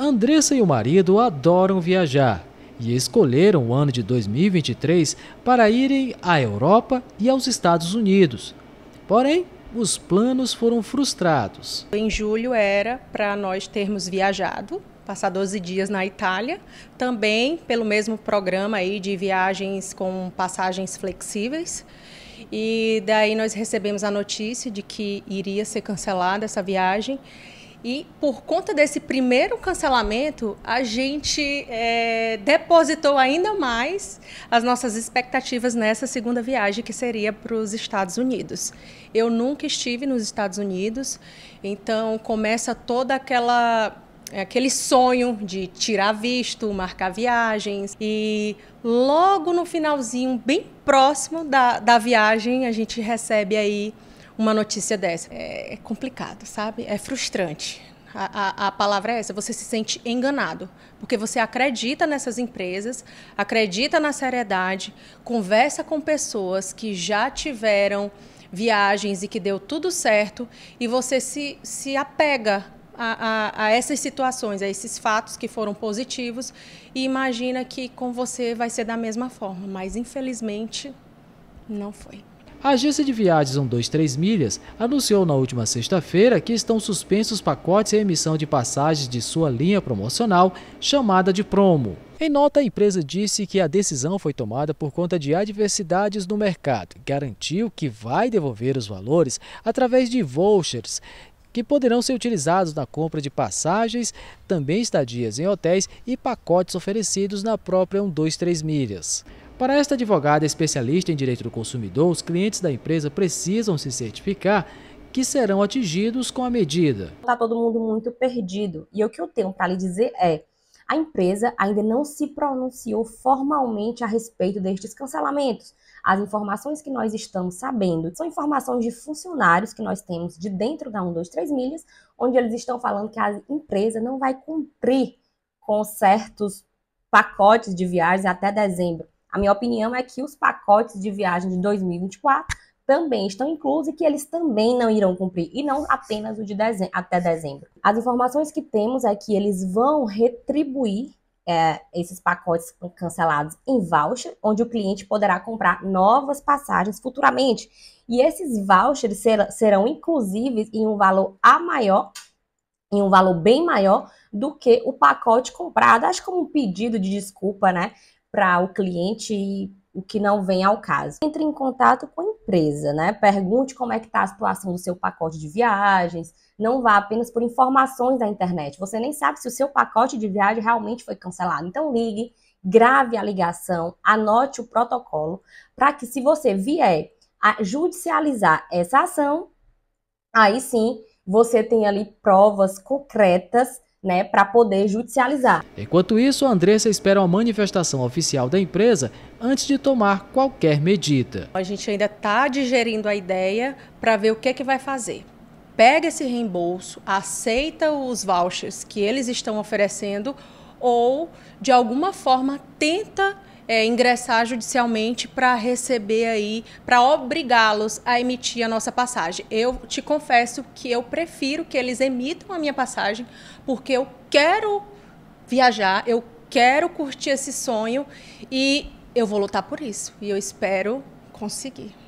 Andressa e o marido adoram viajar e escolheram o ano de 2023 para irem à Europa e aos Estados Unidos. Porém, os planos foram frustrados. Em julho era para nós termos viajado, passar 12 dias na Itália, também pelo mesmo programa aí de viagens com passagens flexíveis. E daí nós recebemos a notícia de que iria ser cancelada essa viagem e por conta desse primeiro cancelamento, a gente é, depositou ainda mais as nossas expectativas nessa segunda viagem, que seria para os Estados Unidos. Eu nunca estive nos Estados Unidos, então começa toda aquela é, aquele sonho de tirar visto, marcar viagens e logo no finalzinho, bem próximo da, da viagem, a gente recebe aí uma notícia dessa. É, é complicado, sabe? É frustrante. A, a, a, palavra é essa, você se sente enganado, porque você acredita nessas empresas, acredita na seriedade, conversa com pessoas que já tiveram viagens e que deu tudo certo, e você se, se apega a, a, a essas situações, a esses fatos que foram positivos, e imagina que com você vai ser da mesma forma, mas infelizmente não foi. A agência de viagens 123 Milhas anunciou na última sexta-feira que estão suspensos pacotes e emissão de passagens de sua linha promocional, chamada de promo. Em nota, a empresa disse que a decisão foi tomada por conta de adversidades no mercado e garantiu que vai devolver os valores através de vouchers que poderão ser utilizados na compra de passagens, também estadias em hotéis e pacotes oferecidos na própria 123 Milhas. Para esta advogada especialista em direito do consumidor, os clientes da empresa precisam se certificar que serão atingidos com a medida. Está todo mundo muito perdido e o que eu tenho para lhe dizer é: a empresa ainda não se pronunciou formalmente a respeito destes cancelamentos. As informações que nós estamos sabendo são informações de funcionários que nós temos de dentro da 123 Milhas, onde eles estão falando que a empresa não vai cumprir com certos pacotes de viagens até dezembro minha opinião é que os pacotes de viagem de 2024 também estão inclusos e que eles também não irão cumprir, e não apenas o de dezembro, até dezembro. As informações que temos é que eles vão retribuir é, esses pacotes cancelados em voucher, onde o cliente poderá comprar novas passagens futuramente. E esses vouchers ser, serão inclusivos em um valor a maior, em um valor bem maior do que o pacote comprado. Acho como é um pedido de desculpa, né? para o cliente e o que não vem ao caso. Entre em contato com a empresa, né? Pergunte como é que está a situação do seu pacote de viagens. Não vá apenas por informações da internet. Você nem sabe se o seu pacote de viagem realmente foi cancelado. Então ligue, grave a ligação, anote o protocolo para que se você vier a judicializar essa ação, aí sim você tem ali provas concretas né, para poder judicializar. Enquanto isso, a Andressa espera uma manifestação oficial da empresa antes de tomar qualquer medida. A gente ainda está digerindo a ideia para ver o que, é que vai fazer. Pega esse reembolso, aceita os vouchers que eles estão oferecendo ou, de alguma forma, tenta é, ingressar judicialmente para receber aí, para obrigá-los a emitir a nossa passagem. Eu te confesso que eu prefiro que eles emitam a minha passagem, porque eu quero viajar, eu quero curtir esse sonho e eu vou lutar por isso. E eu espero conseguir.